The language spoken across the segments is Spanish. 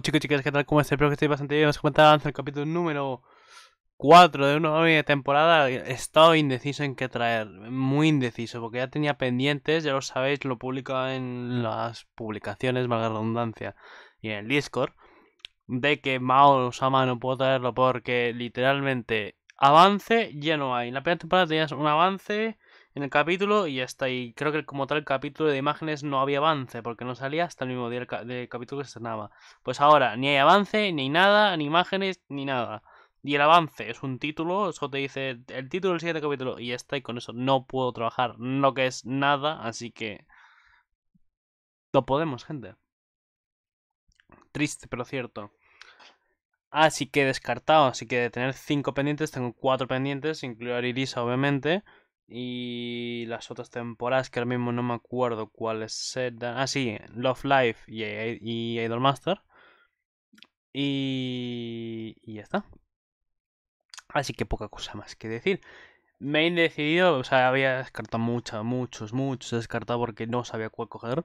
chicos chicas, ¿qué tal? ¿Cómo este Espero que estéis bastante bien. Os comentaba antes el capítulo número 4 de una nueva temporada. He estado indeciso en qué traer. Muy indeciso, porque ya tenía pendientes, ya lo sabéis, lo publico en las publicaciones, valga redundancia, y en el Discord. De que Mao sama no puedo traerlo porque literalmente avance ya no hay. En la primera temporada tenías un avance en el capítulo y hasta ahí. Creo que como tal el capítulo de imágenes no había avance porque no salía hasta el mismo día del, capítulo que se estrenaba. Pues ahora ni hay avance, ni hay nada, ni imágenes, ni nada. Y el avance es un título, eso te dice el título del siguiente capítulo y ya está. Y con eso no puedo trabajar no que es nada, así que. No podemos, gente. Triste, pero cierto. Así que descartado, así que de tener 5 pendientes, tengo 4 pendientes, incluir a Irisa, obviamente. Y las otras temporadas que ahora mismo no me acuerdo cuáles eran. Ah, sí, Love Life y, eh, Idolmaster. Y, y ya está. Así que poca cosa más que decir. Me he decidido, o sea, había descartado muchas, muchos, muchos, descartado porque no sabía cuál coger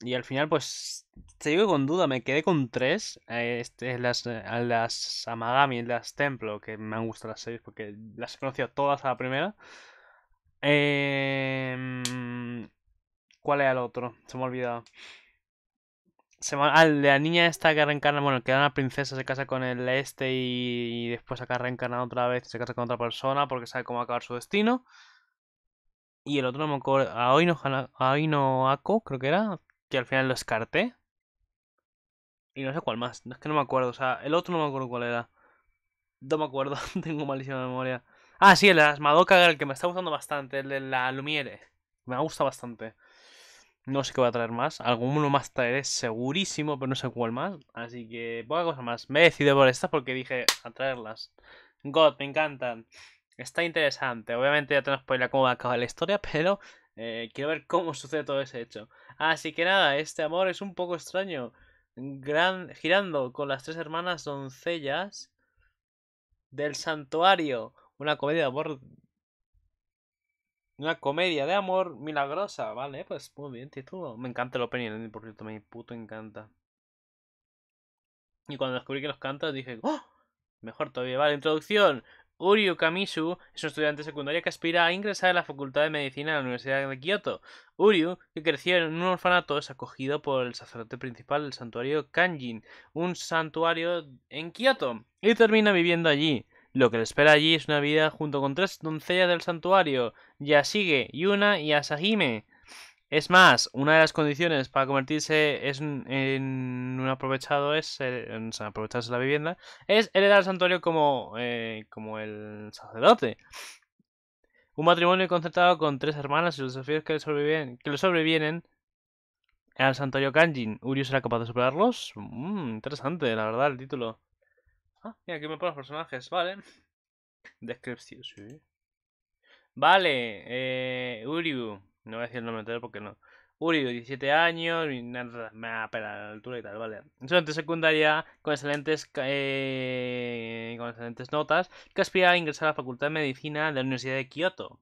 y al final, pues, te digo con duda, me quedé con tres. Eh, este, las, eh, las Amagami, las Templo, que me han gustado las series porque las he conocido todas a la primera. Em, ¿Cuál era el otro? Se me ha olvidado. Se ah, de la niña esta que reencarna, bueno, que era una princesa, se casa con el este y, después acá reencarna otra vez y se casa con otra persona porque sabe cómo acabar su destino. Y el otro no me acuerdo. Aoino, no no Ako, creo que era que al final lo descarté. Y no sé cuál más, No es que no me acuerdo, o sea, el otro no me acuerdo cuál era. No me acuerdo, tengo malísima memoria. Ah, sí, el de las Madoka el que me está gustando bastante, el de la Lumiere. Me gusta bastante. No sé qué voy a traer más. Algún uno más traeré segurísimo, pero no sé cuál más. Así que poca cosa más. Me he decidido por estas porque dije a traerlas. God, me encantan. Está interesante. Obviamente ya tenemos por la cómo acabar la historia, pero eh, quiero ver cómo sucede todo ese hecho. Así que nada, este amor es un poco extraño. girando con las tres hermanas doncellas del santuario. Una comedia de amor. Una comedia de amor milagrosa, vale, pues muy bien, título. Me encanta el opening, por cierto, me puto encanta. Y cuando descubrí que los cantas dije, ¡Oh! Mejor todavía, vale, introducción. Uryu Kamisu es un estudiante secundario que aspira a ingresar a la Facultad de Medicina de la Universidad de Kyoto. Uryu, que creció en un orfanato, es acogido por el sacerdote principal del santuario Kanjin, un santuario en Kioto, y termina viviendo allí. Lo que le espera allí es una vida junto con tres doncellas del santuario, Yashige, Yuna y Asahime. Es más, una de las condiciones para convertirse es en un aprovechado es eh, en aprovecharse la vivienda es heredar el santuario como, eh, como el sacerdote. Un matrimonio concertado con tres hermanas y los desafíos que le sobreviven, que sobrevienen al santuario Kanjin. ¿Uryu será capaz de superarlos? Mm, interesante, la verdad, el título. Ah, mira, aquí me ponen los personajes, vale. Descripción, sí. Vale, eh, Uryu. No voy a decir el nombre entero porque no. Uri, 17 años, me me la altura y tal, vale. En secundaria con excelentes, eh, con excelentes notas que aspira a ingresar a la Facultad de Medicina de la Universidad de Kioto.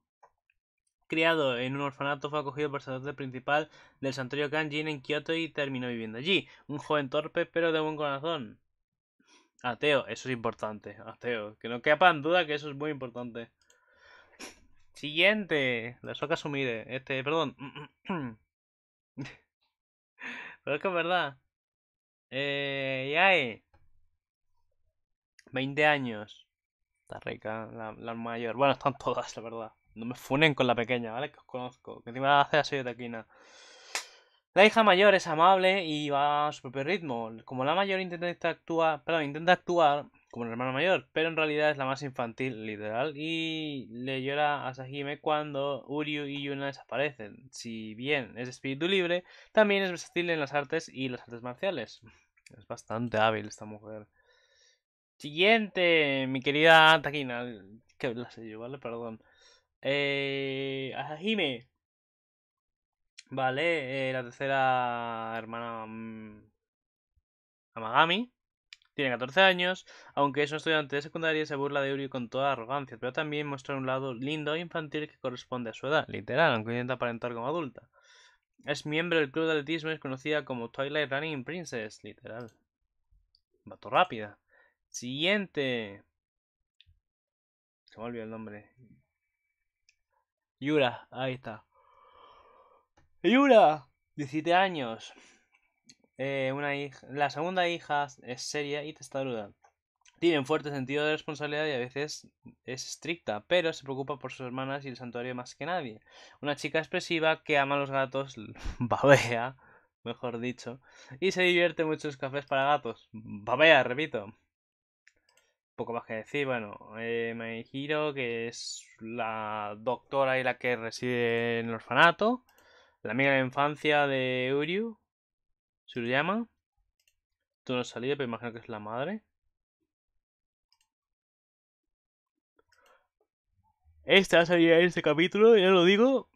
Criado en un orfanato, fue acogido por sacerdote principal del santuario Kanjin en Kioto y terminó viviendo allí. Un joven torpe, pero de buen corazón. Ateo, eso es importante, ateo. Que no en duda que eso es muy importante. Siguiente, la Soca Sumire. Este, perdón. Pero es que es verdad. Eh, 20 años. Está rica, la, mayor. Bueno, están todas, la verdad. No me funen con la pequeña, ¿vale? Que os conozco. Que encima hace así de taquina, La hija mayor es amable y va a su propio ritmo. Como la mayor intenta actuar, perdón, intenta actuar como hermana mayor, pero en realidad es la más infantil, literal, y le llora a Sahime cuando Uryu y Yuna desaparecen. Si bien es espíritu libre, también es versátil en las artes y las artes marciales. Es bastante hábil esta mujer. Siguiente, mi querida Takina. Que la sé yo, ¿vale? Perdón. Eh, Asahime. Vale, eh, la tercera hermana mm, Amagami. Tiene 14 años, aunque es un estudiante de secundaria y se burla de Yuri con toda arrogancia, pero también muestra un lado lindo e infantil que corresponde a su edad, literal, aunque intenta aparentar como adulta. Es miembro del club de atletismo y es conocida como Twilight Running Princess, literal. Bato rápida. Siguiente. Se me olvidó el nombre. Yura, ahí está. Yura, 17 años. Eh, una la segunda hija es seria y testaruda. Tiene un fuerte sentido de responsabilidad y a veces es estricta, pero se preocupa por sus hermanas y el santuario más que nadie. Una chica expresiva que ama a los gatos, babea, mejor dicho, y se divierte mucho en los cafés para gatos. Babea, repito. Poco más que decir, bueno, eh, Meijiro, que es la doctora y la que reside en el orfanato, la amiga de la infancia de Uryu, llama Tú no salía, pero imagino que es la madre. Esta sería este capítulo, ya lo digo.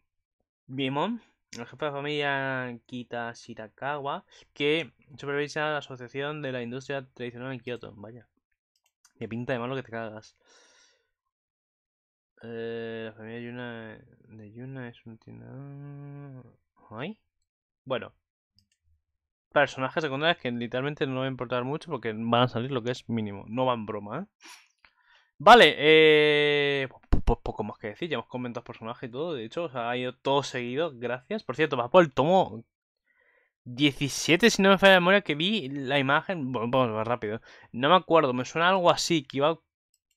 vimon el jefe de familia Kita Shirakawa, que supervisa la asociación de la industria tradicional en Kioto. Vaya. Me pinta de malo que te cagas. Eh, la familia de Yuna es un... ¿Ay? Bueno, personajes secundarios que literalmente no va a importar mucho porque van a salir lo que es mínimo. No van broma, ¿eh? Vale, eh, pues poco más que decir. Ya hemos comentado personajes y todo. De hecho, ha ido todo seguido. Gracias. Por cierto, va por el tomo 17, si no me falla la memoria, que vi la imagen. vamos más rápido. No me acuerdo. Me suena algo así, que iba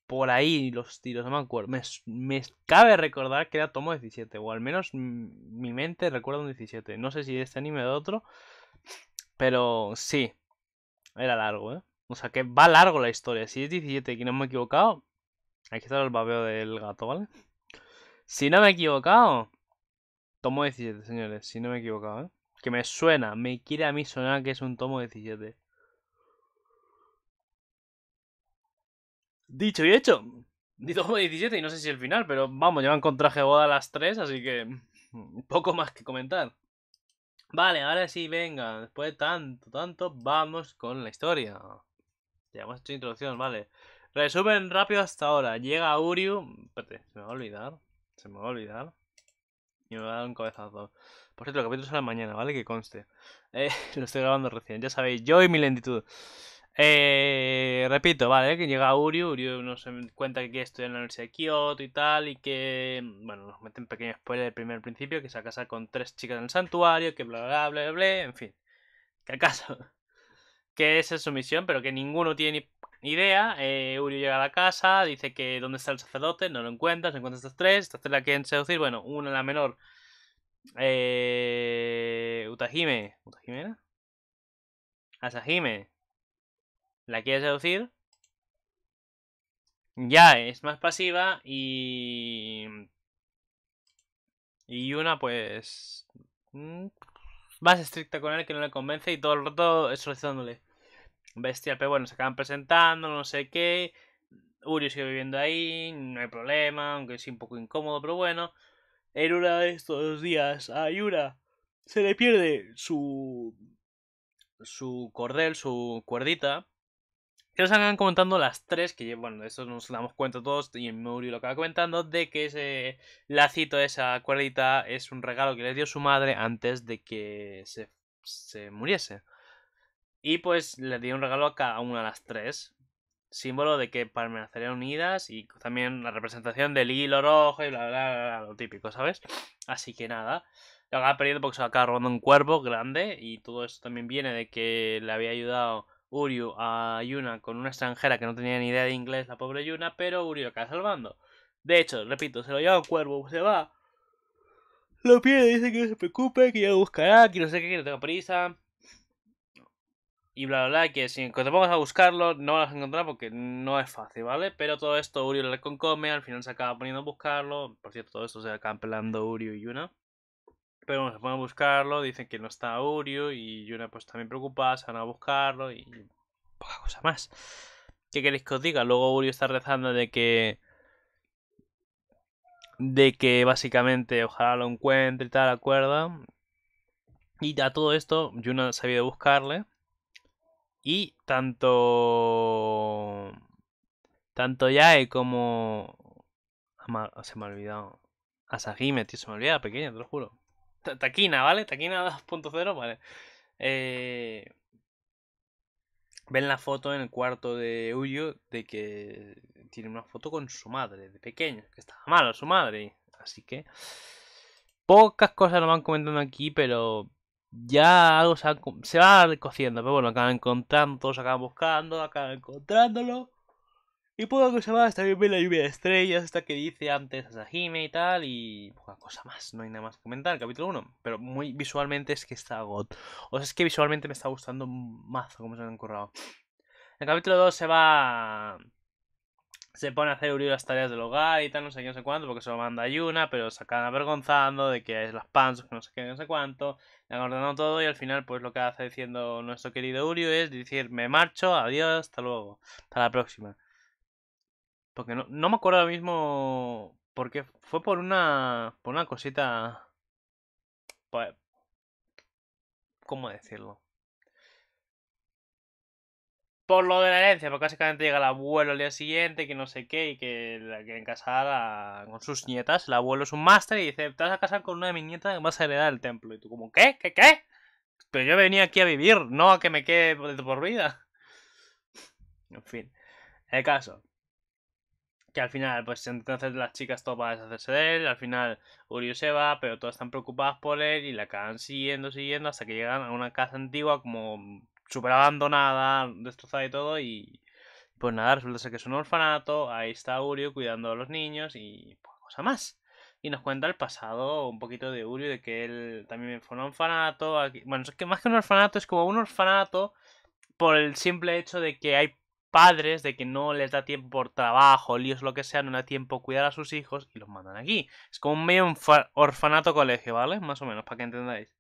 por ahí los tiros. No me acuerdo. Me, me cabe recordar que era tomo 17. O al menos mi mente recuerda un 17. No sé si de este anime o de otro. Pero sí, era largo, ¿eh? O sea que va largo la historia. Si es 17 y no me he equivocado, aquí está el babeo del gato, ¿vale? Si no me he equivocado, tomo 17, señores, si no me he equivocado, ¿eh? Que me suena, me quiere a mí sonar que es un tomo 17. Dicho y hecho, tomo 17 y no sé si el final, pero vamos, llevan con traje de boda las 3, así que poco más que comentar. Vale, ahora sí, venga, después de tanto, tanto, vamos con la historia. Ya hemos hecho introducción, vale. Resumen rápido hasta ahora. Llega Uriu. Espérate, se me va a olvidar. Se me va a olvidar. Y me va a dar un cabezazo. Por cierto, el capítulo la mañana, ¿vale? Que conste. Eh, lo estoy grabando recién, ya sabéis, yo y mi lentitud. Eh, repito, vale, que llega Uriu, Uriu nos cuenta que quiere estudiar en la Universidad de Kioto y tal, y que, bueno, nos meten pequeños spoilers del primer principio, que se casa con tres chicas en el santuario, que bla, bla, bla, bla, en fin. que acaso? Que esa es su misión, pero que ninguno tiene idea. Eh, Uriu llega a la casa, dice que dónde está el sacerdote, no lo encuentra, se encuentra estas tres, estas tres la quieren seducir, bueno, una la menor, eh, Utahime, ¿Utahime era? Asahime, la quieres seducir ya es más pasiva y... Y una pues... Mm, más estricta con él que no le convence y todo el rato es Bestia, pero bueno, se acaban presentando, no sé qué. Uri sigue viviendo ahí, no hay problema, aunque es un poco incómodo, pero bueno. En uno de estos días a Yura se le pierde su... su cordel, su cuerdita que nos acaban comentando las tres, que bueno, eso nos damos cuenta todos, y en Muri lo acaba comentando, de que ese lacito, esa cuerdita, es un regalo que le dio su madre antes de que se, muriese. Y pues le dio un regalo a cada una de las tres, símbolo de que permanecerían unidas y también la representación del hilo rojo y bla, bla, bla, lo típico, ¿sabes? Así que nada. Lo acaba perdiendo porque se acaba robando un cuervo grande y todo esto también viene de que le había ayudado Uryu a Yuna con una extranjera que no tenía ni idea de inglés, la pobre Yuna, pero Uryu acaba salvando. De hecho, repito, se lo lleva un cuervo, se va. Lo pide, dice que no se preocupe, que ya lo buscará, que no sé qué, que no tenga prisa. Y bla, bla, bla, que si te pongas a buscarlo no lo vas a encontrar porque no es fácil, ¿vale? Pero todo esto Uryu le concome, al final se acaba poniendo a buscarlo. Por cierto, todo esto se acaba pelando Uryu y Yuna. Pero bueno, se van a buscarlo, dicen que no está Aurio y Yuna pues también preocupada, se van a buscarlo y poca cosa más. ¿Qué queréis que os diga? Luego Urio está rezando de que... De que básicamente ojalá lo encuentre y tal, acuerda. Y a todo esto Yuna ha sabido buscarle. Y tanto... Tanto Yae como... Ah, se me ha olvidado. Asahime, tío, se me olvidaba pequeña, te lo juro. Taquina, ¿vale? Taquina 2.0, ¿vale? Eh, ven la foto en el cuarto de Uyu de que tiene una foto con su madre, de pequeño, que estaba malo su madre. Así que pocas cosas nos van comentando aquí, pero ya algo se, va, se va cociendo. Pero bueno, acaban encontrando, todos acaban buscando, acaban encontrándolo. Y poca cosa más, también ve la lluvia de estrellas, esta que dice antes a Sahime y tal, y poca cosa más, no hay nada más que comentar, capítulo 1. Pero muy visualmente es que está God. O sea, es que visualmente me está gustando mazo como se han currado. El capítulo 2 se va... Se pone a hacer Uriu las tareas del hogar y tal, no sé qué, no sé cuánto, porque se lo manda a Yuna, pero se acaban avergonzando de que es las panzas, que no sé qué, no sé cuánto. Le han ordenado todo y al final, pues lo que hace diciendo nuestro querido Uriu es decir, me marcho, adiós, hasta luego, hasta la próxima. Porque no, me acuerdo ahora mismo. Porque fue por una. Por una cosita. Pues. ¿Cómo decirlo? Por lo de la herencia, porque básicamente llega el abuelo al día siguiente, que no sé qué, y que, la, que en casada con sus nietas, el abuelo es un máster y dice, te vas a casar con una de mis nietas que vas a heredar el templo. Y tú como, ¿qué? ¿Qué? ¿Qué? Pero yo venía aquí a vivir, no a que me quede por vida. En fin, el caso que al final, pues entonces las chicas van a deshacerse de él, al final Urio se va, pero todas están preocupadas por él y la acaban siguiendo, siguiendo, hasta que llegan a una casa antigua como súper abandonada, destrozada y todo, y pues nada, resulta ser que es un orfanato, ahí está Urio cuidando a los niños y pues cosa más. Y nos cuenta el pasado un poquito de Urio de que él también fue un orfanato, bueno, es que más que un orfanato, es como un orfanato por el simple hecho de que hay padres de que no les da tiempo por trabajo, líos, lo que sea, no da tiempo cuidar a sus hijos y los mandan aquí. Es como un medio orfanato colegio, ¿vale? Más o menos, para que entendáis.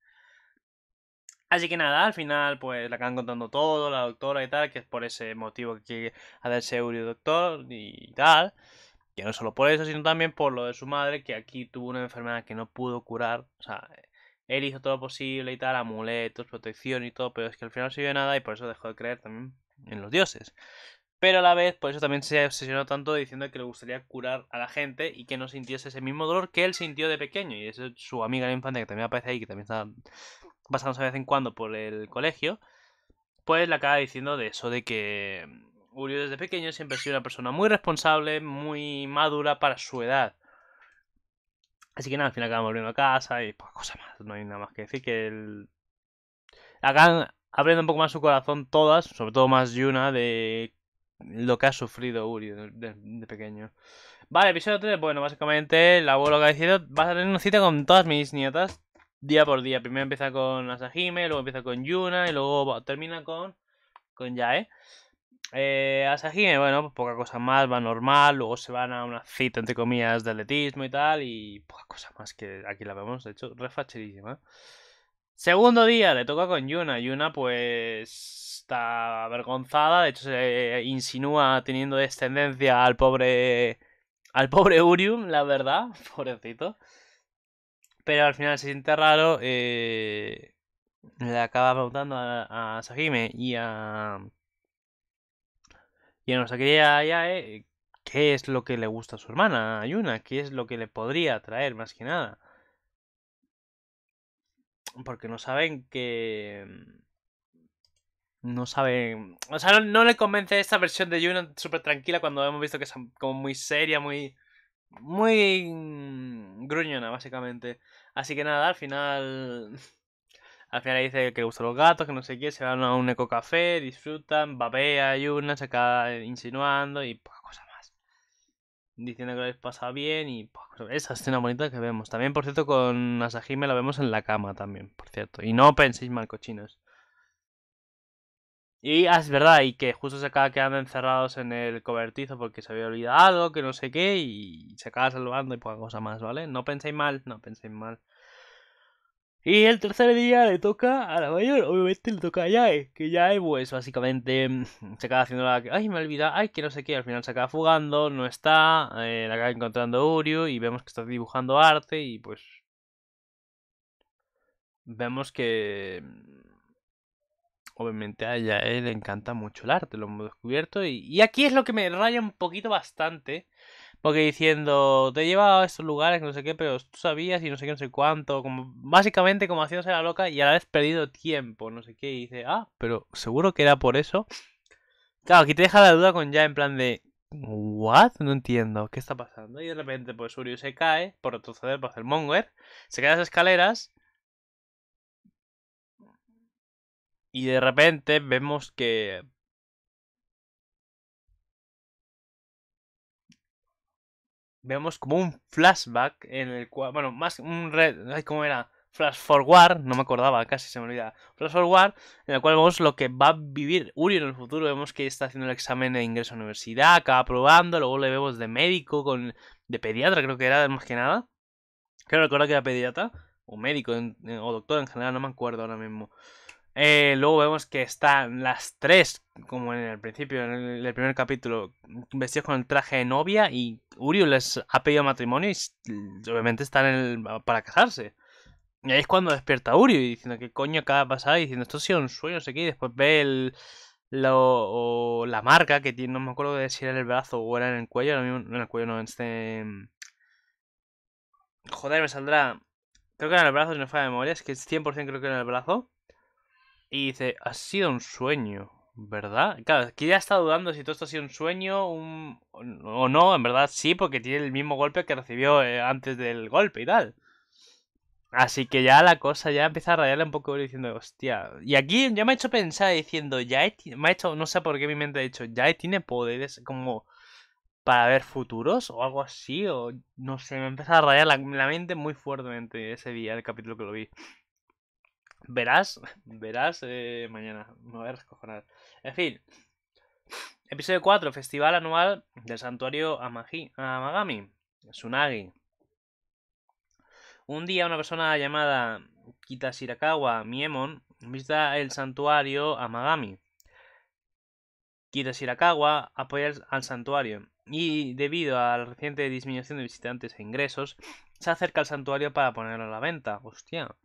Así que nada, al final pues la acaban contando todo, la doctora y tal, que es por ese motivo que quiere hacerse doctor y tal. Que no solo por eso, sino también por lo de su madre, que aquí tuvo una enfermedad que no pudo curar. O sea, él hizo todo lo posible y tal, amuletos, protección y todo, pero es que al final no sirvió vio nada y por eso dejó de creer también en los dioses. Pero a la vez, por eso también se obsesionó tanto diciendo que le gustaría curar a la gente y que no sintiese ese mismo dolor que él sintió de pequeño. Y es su amiga de la infancia, que también aparece ahí, que también está pasando de vez en cuando por el colegio, pues le acaba diciendo de eso, de que Julio desde pequeño siempre ha sido una persona muy responsable, muy madura para su edad. Así que nada, al final acabamos volviendo a casa y pues cosas más. No hay nada más que decir que el... Acaban abriendo un poco más su corazón todas, sobre todo más Yuna, de lo que ha sufrido Uri de, pequeño. Vale, episodio 3, bueno, básicamente el abuelo que ha decidido, va a tener una cita con todas mis nietas, día por día. Primero empieza con Asahime, luego empieza con Yuna y luego termina con, con Yae. Eh, Asahime, bueno, pues poca cosa más, va normal, luego se van a una cita entre comillas de atletismo y tal, y poca cosa más que aquí la vemos, de hecho, refacherísima. Segundo día le toca con Yuna. Yuna pues está avergonzada, de hecho se eh, insinúa teniendo descendencia al pobre al pobre Urium, la verdad, pobrecito. Pero al final se siente raro. Eh, le acaba preguntando a, a Sahime y a. Y a Nosakiri Yae. Eh, qué es lo que le gusta a su hermana, a Yuna, qué es lo que le podría traer más que nada porque no saben que... Mm, no saben... O sea, no, le convence esta versión de Yuna súper tranquila cuando hemos visto que es como muy seria, muy... Muy mm, gruñona, básicamente. Así que nada, al final... Al final dice que le gustan los gatos, que no sé qué, se van a un ecocafé, disfrutan, babea, Yuna, se acaba insinuando y diciendo que lo habéis pasado bien y pues, esa escena bonita que vemos. También, por cierto, con Asahime la vemos en la cama también, por cierto. Y no penséis mal, cochinos. Y ah, es verdad, y que justo se acaba quedando encerrados en el cobertizo porque se había olvidado, que no sé qué, y se acaba salvando y poca cosa más, ¿vale? No penséis mal, no penséis mal. Y el tercer día le toca a la mayor, obviamente le toca a Yae, que Yae pues básicamente mm, se acaba haciendo la... Ay, me olvida, ay, que no sé qué, al final se acaba fugando, no está, la eh, acaba encontrando Uryu y vemos que está dibujando arte y pues... Vemos que... Mm, obviamente a Yae le encanta mucho el arte, lo hemos descubierto y, y aquí es lo que me raya un poquito bastante porque diciendo, te he llevado a estos lugares, no sé qué, pero tú sabías y no sé qué, no sé cuánto. Como, básicamente como haciéndose la loca y a la vez perdido tiempo, no sé qué. Y dice, ah, pero seguro que era por eso. Claro, aquí te deja la duda con ya en plan de, ¿What? No entiendo, ¿qué está pasando? Y de repente, pues Uryu se cae, por retroceder, por el monger, se cae a las escaleras. Y de repente vemos que vemos como un flashback en el cual, bueno, más un red, ¿cómo era? Flash Forward, no me acordaba, casi se me olvida. Flash Forward, en el cual vemos lo que va a vivir Uri en el futuro. Vemos que está haciendo el examen de ingreso a universidad, acaba probando, luego le vemos de médico, con de pediatra, creo que era más que nada. Creo recuerdo que era pediatra, o médico, o doctor en general, no me acuerdo ahora mismo. Eh, luego vemos que están las tres, como en el principio, en el, primer capítulo, vestidos con el traje de novia y Uriel les ha pedido matrimonio y obviamente están para casarse. Y ahí es cuando despierta Uriel diciendo que coño acaba de pasar diciendo esto ha sido un sueño, sé qué. Y después ve la marca que tiene, no me acuerdo de si era en el brazo o era en el cuello, en el cuello no, en este... Joder, me saldrá... Creo que era en el brazo, no falla de memoria, es que 100% creo que era en el brazo y dice, ha sido un sueño, ¿verdad? Claro, aquí ya está dudando si todo esto ha sido un sueño un... o no. En verdad sí, porque tiene el mismo golpe que recibió eh, antes del golpe y tal. Así que ya la cosa ya empieza a rayarle un poco diciendo, hostia. Y aquí ya me ha hecho pensar diciendo, ya he me ha hecho, no sé por qué mi mente ha dicho, ya tiene poderes como para ver futuros o algo así, o no sé, me empieza a rayar la, la mente muy fuertemente ese día, el capítulo que lo vi. Verás, verás eh, mañana. Me voy a descojonar. En fin. Episodio 4, Festival Anual del Santuario Amagami, Tsunagi. Un día una persona llamada Kitashirakawa Miemon visita el santuario Amagami. Kitashirakawa apoya al santuario y debido a la reciente disminución de visitantes e ingresos, se acerca al santuario para ponerlo a la venta. Hostia.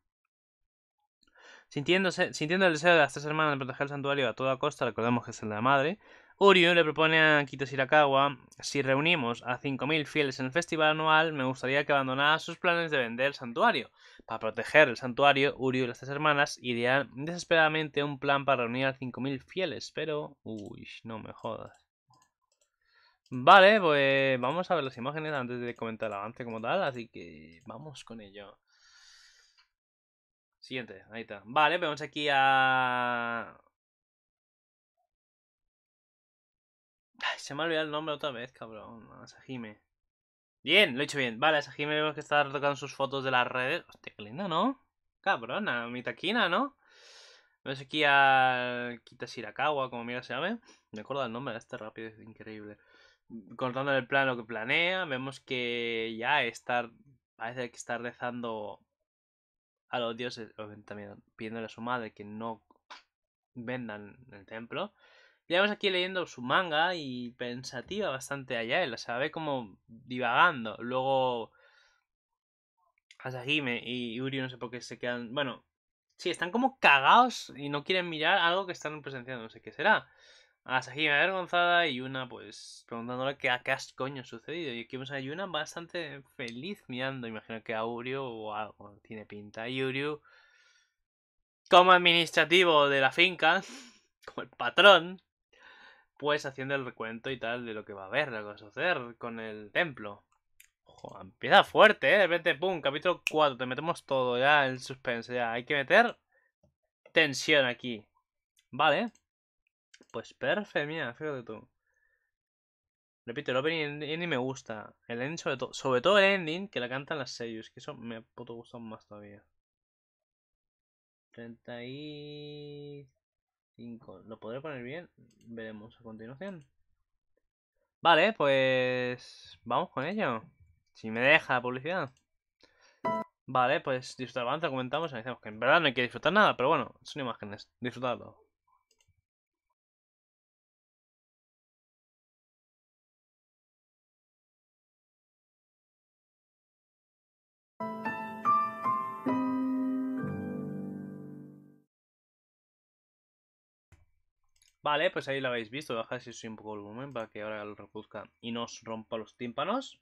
Sintiéndose, sintiendo el deseo de las tres hermanas de proteger el santuario a toda costa, recordemos que es el de la madre, Uryu le propone a Kito si reunimos a 5.000 fieles en el festival anual, me gustaría que abandonara sus planes de vender el santuario. Para proteger el santuario, Uryu y las tres hermanas idean desesperadamente un plan para reunir a 5.000 fieles, pero... Uy, no me jodas. Vale, pues vamos a ver las imágenes antes de comentar el avance como tal, así que vamos con ello. Siguiente, ahí está. Vale, vemos aquí a... se me ha olvidado el nombre otra vez, cabrón. A Sajime. Bien, lo he hecho bien. Vale, Sajime vemos que está tocando sus fotos de las redes. Hostia, qué linda, ¿no? Cabrona, mi taquina, ¿no? Vemos aquí a... Kita Shirakawa, como mira se llame. Me acuerdo el nombre este rápido, es increíble. Cortando el plan lo que planea, vemos que ya está... parece que está rezando a los dioses, también pidiéndole a su madre que no vendan el templo. Ya aquí leyendo su manga y pensativa bastante allá, él, o sea, ve como divagando. Luego Asahime y Uri no sé por qué se quedan, bueno, sí, están como cagados y no quieren mirar algo que están presenciando, no sé qué será. Ah, Sajima avergonzada y Yuna pues preguntándole qué, qué coño coño sucedido. Y aquí vemos a Yuna bastante feliz mirando, imagino que a Uryu o algo tiene pinta. Y Uryu como administrativo de la finca, como el patrón, pues haciendo el recuento y tal de lo que va a haber, lo que va a suceder con el templo. Ojo, empieza fuerte, ¿eh? De repente, pum, capítulo 4, te metemos todo ya en suspense, ya hay que meter tensión aquí. Vale. Pues perfecto, mía, fíjate tú. Repito, el opening ending me gusta. El ending sobre todo. Sobre todo el ending que la cantan las sellos, que eso me puto gustado más todavía. 35. ¿Lo podré poner bien? Veremos a continuación. Vale, pues vamos con ello. Si me deja la publicidad. Vale, pues disfrutar avance, comentamos, decimos que en verdad no hay que disfrutar nada, pero bueno, son imágenes, disfrutadlo Vale, pues ahí lo habéis visto. baja bajar si un poco el volumen para que ahora lo reproduzca y nos rompa los tímpanos.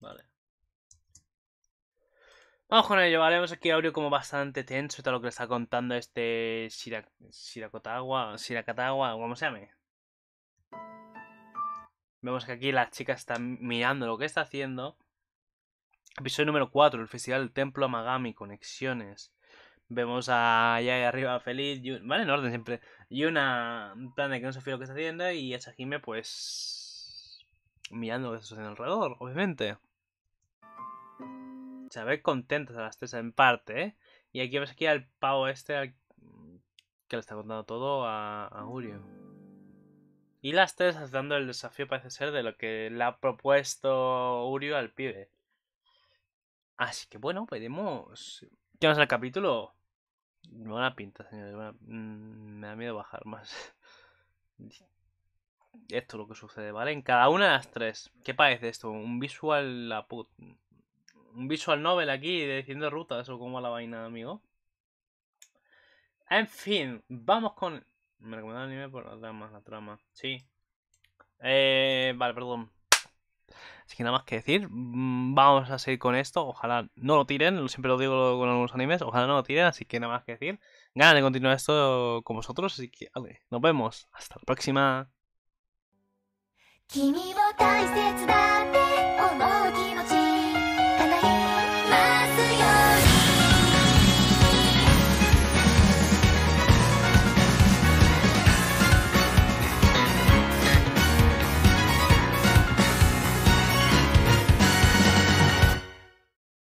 Vale. Vamos con ello, vale. Vemos aquí a Aureo como bastante tenso todo lo que le está contando este Shirak Siracatagua, o como se llame. Vemos que aquí la chica está mirando lo que está haciendo. Episodio número 4, el Festival del Templo Amagami, Conexiones. Vemos a allá arriba feliz, vale, en orden siempre. Yuna, una plan de que no se lo que está haciendo, y a Sahime, pues. mirando lo que está sucediendo alrededor, obviamente. Se ve contentas a las tres en parte, ¿eh? Y aquí ves aquí al pavo este mm, que le está contando todo a, a Urio. Y las tres aceptando el desafío, parece ser, de lo que le ha propuesto Urio al pibe. Así que bueno, veremos. ¿Qué más el capítulo. Buena pinta, señores. Mm, me da miedo bajar más. esto es lo que sucede, ¿vale? En cada una de las tres. ¿Qué parece esto? Un visual la Un visual novel aquí diciendo rutas o como a la vaina, amigo. En fin, vamos con. Me recomiendo el anime por la trama, la trama. Sí. Eh, vale, perdón. Así que nada más que decir, mm, vamos a seguir con esto. Ojalá no lo tiren, siempre lo digo con algunos animes, ojalá no lo tiren, así que nada más que decir. Ganas de continuar esto con vosotros, así que nos vemos. Hasta la próxima.